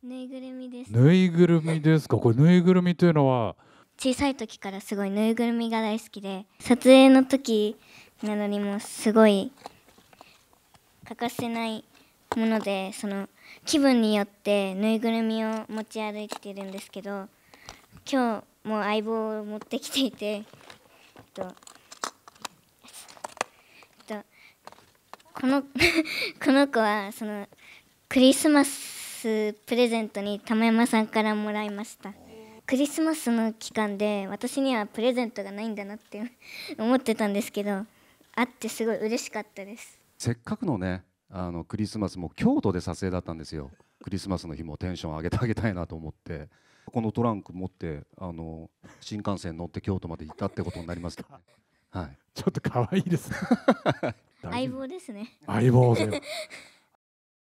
ぬいぐるみですぬいぐるみですかこれぬいぐるみというのは小さい時からすごいぬいぐるみが大好きで撮影の時などにもすごい欠かせないものでその気分によってぬいぐるみを持ち歩いてるんですけど今日も相棒を持ってきていて、えっと、えっと、この この子はそのクリスマススプレゼントに玉山さんからもらいましたクリスマスの期間で私にはプレゼントがないんだなって思ってたんですけど会ってすごい嬉しかったですせっかくのねあのクリスマスも京都で撮影だったんですよクリスマスの日もテンション上げてあげたいなと思ってこのトランク持ってあの新幹線乗って京都まで行ったってことになります、ね、はい、ちょっと可愛いですね 相棒ですね相棒です